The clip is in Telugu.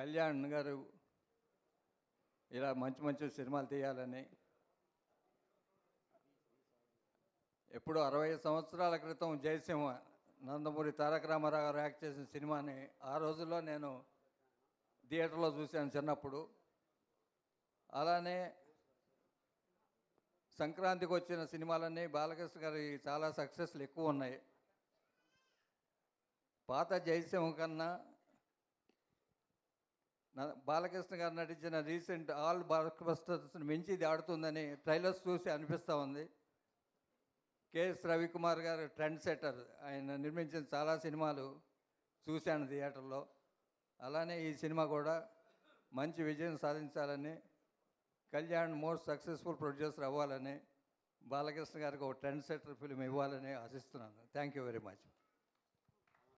కళ్యాణ్ గారు ఇలా మంచి మంచి సినిమాలు తీయాలని ఎప్పుడో అరవై సంవత్సరాల క్రితం జయసింహ నందమూరి తారక రామారావు గారు యాక్ట్ చేసిన సినిమాని ఆ రోజుల్లో నేను థియేటర్లో చూశాను చిన్నప్పుడు అలానే సంక్రాంతికి వచ్చిన సినిమాలన్నీ బాలకృష్ణ గారి చాలా సక్సెస్లు ఎక్కువ ఉన్నాయి పాత జయసింహ కన్నా బాలకృష్ణ గారు నటించిన రీసెంట్ ఆల్ బాలక బస్టర్స్ని మించి ఇది ఆడుతుందని ట్రైలర్స్ చూసి అనిపిస్తూ ఉంది కేఎస్ రవికుమార్ గారు ట్రెండ్ సెటర్ ఆయన నిర్మించిన చాలా సినిమాలు చూశాను థియేటర్లో అలానే ఈ సినిమా కూడా మంచి విజయం సాధించాలని కళ్యాణ్ మోస్ట్ సక్సెస్ఫుల్ ప్రొడ్యూసర్ అవ్వాలని బాలకృష్ణ గారికి ఒక ట్రెండ్ సెటర్ ఫిలిం ఇవ్వాలని ఆశిస్తున్నాను థ్యాంక్ యూ వెరీ మచ్